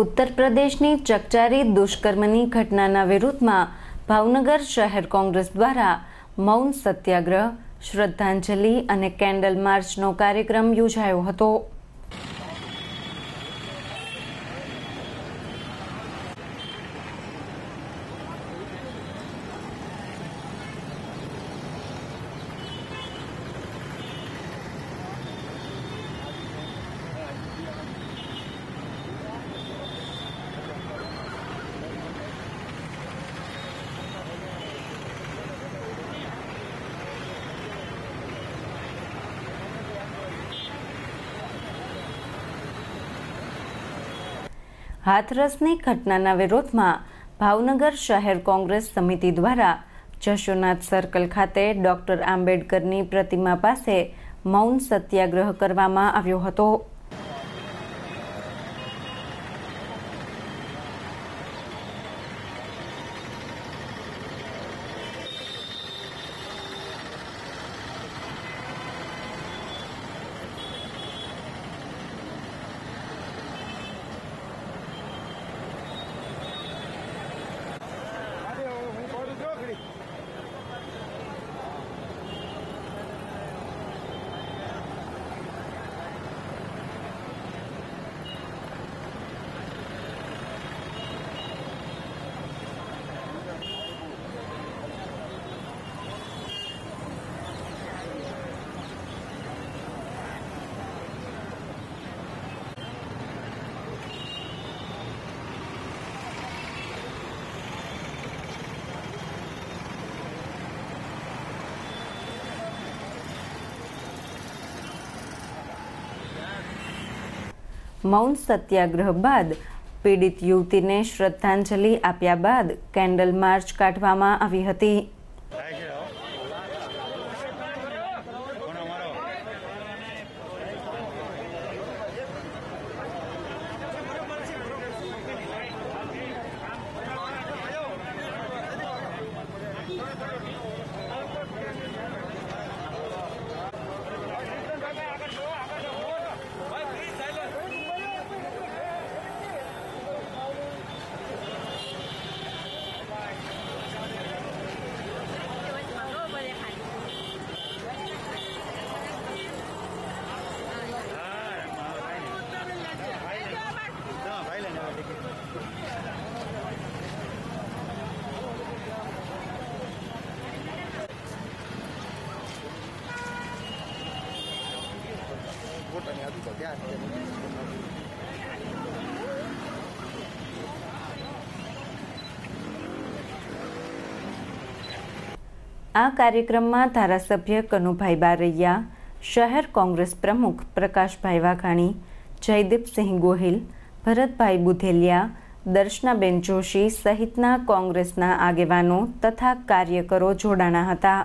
ઉત્તર પ્રદેશની ચકચારી દુષ્કર્મની ઘટનાના વિરુદ્ધમાં ભાવનગર શહેર કોંગ્રેસ દ્વારા મૌન સત્યાગ્રહ શ્રદ્ધાંજલિ અને કેન્ડલ માર્ચનો કાર્યક્રમ યોજાયો હતો હાથરસની ઘટનાના વિરોધમાં ભાવનગર શહેર કોંગ્રેસ સમિતિ દ્વારા જશોનાથ સર્કલ ખાતે ડોક્ટર આંબેડકરની પ્રતિમા પાસે મૌન સત્યાગ્રહ કરવામાં આવ્યો હતો મૌન સત્યાગ્રહ બાદ પીડિત યુવતીને શ્રદ્ધાંજલિ આપ્યા બાદ કેન્ડલ માર્ચ કાઢવામાં આવી હતી પોતાની હતી ત્યાં આ કાર્યક્રમમાં ધારાસભ્ય કનુભાઈ બારૈયા શહેર કોંગ્રેસ પ્રમુખ પ્રકાશભાઈ વાઘાણી જયદીપસિંહ ગોહિલ ભરતભાઈ બુધેલિયા દર્શનાબેન જોશી સહિતના કોંગ્રેસના આગેવાનો તથા કાર્યકરો જોડાણા હતા